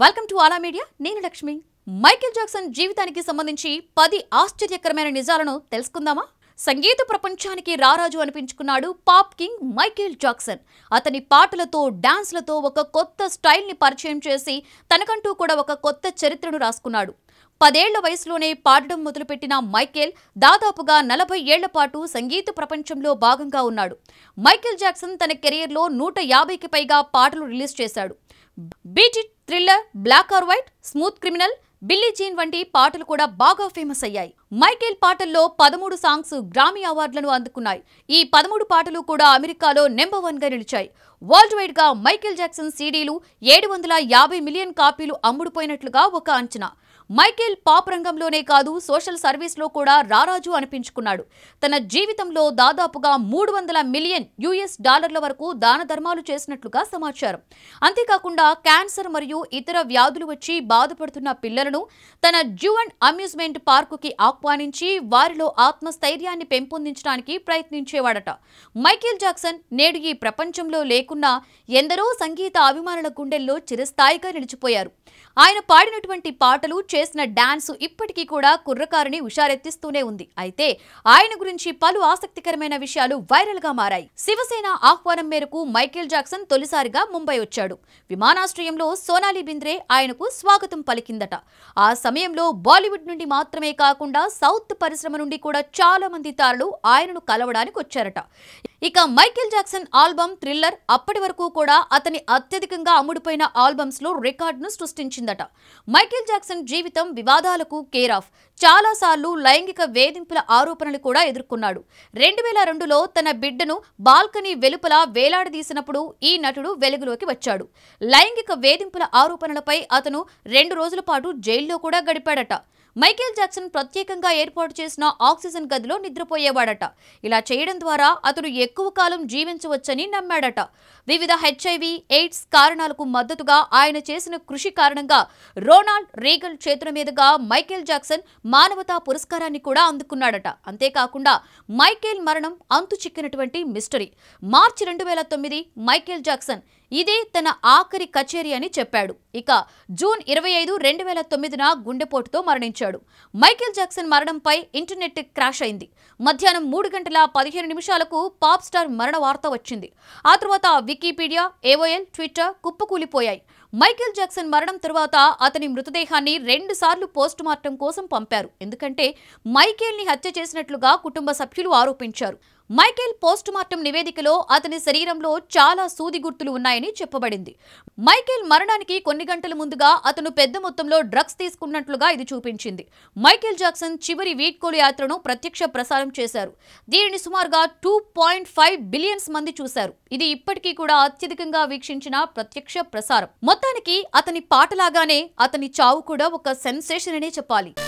welcome to ఆలా media నేను Lakshmi Michael Jackson జీవితానికి సంబంధించి పది ఆశ్చర్యకరమైన నిజాలను తెలుసుకుందామా సంగీత ప్రపంచానికి రారాజు అనిపించుకున్నాడు పాప్ కింగ్ మైకేల్ జాక్సన్ అతని పాటలతో డాన్స్లతో ఒక కొత్త స్టైల్ని పరిచయం చేసి తనకంటూ కూడా ఒక కొత్త చరిత్రను రాసుకున్నాడు పదేళ్ల వయసులోనే పాడడం మొదలుపెట్టిన మైకేల్ దాదాపుగా నలభై ఏళ్ల పాటు సంగీత ప్రపంచంలో భాగంగా ఉన్నాడు మైకేల్ జాక్సన్ తన కెరీర్లో నూట యాభైకి పైగా పాటలు రిలీజ్ చేశాడు beat it thriller black or white smooth criminal Billie Jean వంటి పాటలు కూడా బాగా ఫేమస్ అయ్యాయి మైకేల్ పాటల్లో పదమూడు సాంగ్స్ గ్రామీ అవార్డులను అందుకున్నాయి ఈ పదమూడు పాటలు కూడా అమెరికాలో నెంబర్ వన్ గా నిలిచాయి వరల్డ్ వైడ్ గా మైకేల్ జాక్సన్ సీడీలు ఏడు వందల యాభై మిలియన్ కాపీలు అమ్ముడుపోయినట్లుగా ఒక అంచనా మైకేల్ పాప్ రంగంలోనే కాదు సోషల్ సర్వీస్లో కూడా రారాజు అనిపించుకున్నాడు తన జీవితంలో దాదాపుగా మూడు వందల మిలియన్ యుఎస్ డాలర్ల వరకు దాన ధర్మాలు చేసినట్లుగా సమాచారం అంతేకాకుండా క్యాన్సర్ మరియు ఇతర వ్యాధులు వచ్చి బాధపడుతున్న పిల్లలను తన జ్యూఎన్ అమ్యూజ్మెంట్ పార్కుకి ఆహ్వానించి వారిలో ఆత్మస్థైర్యాన్ని పెంపొందించడానికి ప్రయత్నించేవాడట మైకేల్ జాక్సన్ నేడు ఈ ప్రపంచంలో లేకున్నా ఎందరో సంగీత అభిమానుల గుండెల్లో చిరస్థాయిగా నిలిచిపోయారు ఆయన పాడినటువంటి పాటలు చేసిన డాన్స్ ఇప్పటికీ కూడా కుర్రకారుని హుషారెత్తిస్తూనే ఉంది అయితే ఆయన గురించి పలు ఆసక్తికరమైన విషయాలు వైరల్ గా మారాయి శివసేన ఆహ్వానం మేరకు మైకేల్ జాక్సన్ తొలిసారిగా ముంబై వచ్చాడు విమానాశ్రయంలో సోనాలి బింద్రే ఆయనకు స్వాగతం పలికిందట ఆ సమయంలో బాలీవుడ్ నుండి మాత్రమే కాకుండా సౌత్ పరిశ్రమ నుండి కూడా చాలా మంది తారలు ఆయనను కలవడానికి వచ్చారట ఇక మైకేల్ జాక్సన్ ఆల్బమ్ థ్రిల్లర్ అప్పటి వరకు కూడా అతని అత్యధికంగా అమ్ముడుపోయిన ఆల్బమ్స్ లో రికార్డును సృష్టించిందట మైకేల్ జాక్సన్ జీవితం వివాదాలకు కేర్ ఆఫ్ చాలాసార్లు లైంగిక వేధింపుల ఆరోపణలు కూడా ఎదుర్కొన్నాడు రెండు వేల రెండులో తన బిడ్డను బాల్కనీ వెలుపల వేలాడదీసినప్పుడు ఈ నటుడు వెలుగులోకి వచ్చాడు లైంగిక వేధింపుల ఆరోపణలపై అతను రెండు రోజుల పాటు జైల్లో కూడా గడిపాడట మైకేల్ జాక్సన్ ప్రత్యేకంగా ఏర్పాటు చేసిన ఆక్సిజన్ గదిలో నిద్రపోయేవాడట ఇలా చేయడం ద్వారా అతను ఎక్కువ కాలం జీవించవచ్చని నమ్మాడట వివిధ హెచ్ఐవి ఎయిడ్స్ కారణాలకు మద్దతుగా ఆయన చేసిన కృషి కారణంగా రోనాల్డ్ రీగల్ చేతుల మీదుగా మైకేల్ జాక్సన్ మానవతా పురస్కారాన్ని కూడా అందుకున్నాడట అంతేకాకుండా మైకేల్ మరణం అంతు చిక్కినటువంటి మిస్టరీ మార్చి రెండు వేల తొమ్మిది మైకేల్ జాక్సన్ ఇదే తన ఆఖరి కచేరీ అని చెప్పాడు ఇక జూన్ ఇరవై ఐదు రెండు వేల తొమ్మిదిన గుండెపోటుతో మరణించాడు మైకేల్ జాక్సన్ మరణంపై ఇంటర్నెట్ క్రాష్ అయింది మధ్యాహ్నం మూడు గంటల పదిహేను నిమిషాలకు పాప్ స్టార్ మరణ వార్త వచ్చింది ఆ తర్వాత వికీపీడియా ఏఓఎల్ ట్విట్టర్ కుప్పకూలిపోయాయి మైకేల్ జాక్సన్ మరణం తర్వాత అతని మృతదేహాన్ని రెండుసార్లు పోస్ట్ మార్టం కోసం పంపారు ఎందుకంటే మైకేల్ని హత్య చేసినట్లుగా కుటుంబ సభ్యులు ఆరోపించారు మైకేల్ మార్టం నివేదికలో అతని శరీరంలో చాలా సూది గుర్తులు ఉన్నాయని చెప్పబడింది మైకేల్ మరణానికి కొన్ని గంటల ముందుగా అతను పెద్ద మొత్తంలో డ్రగ్స్ తీసుకున్నట్లుగా ఇది చూపించింది మైకేల్ జాక్సన్ చివరి వీడ్కోలు యాత్రను ప్రత్యక్ష ప్రసారం చేశారు దీనిని సుమారుగా టూ పాయింట్ ఫైవ్ బిలియన్స్ మంది చూశారు ఇది ఇప్పటికీ కూడా అత్యధికంగా వీక్షించిన ప్రత్యక్ష ప్రసారం మొత్తానికి అతని పాటలాగానే అతని చావు కూడా ఒక సెన్సేషన్ అనే చెప్పాలి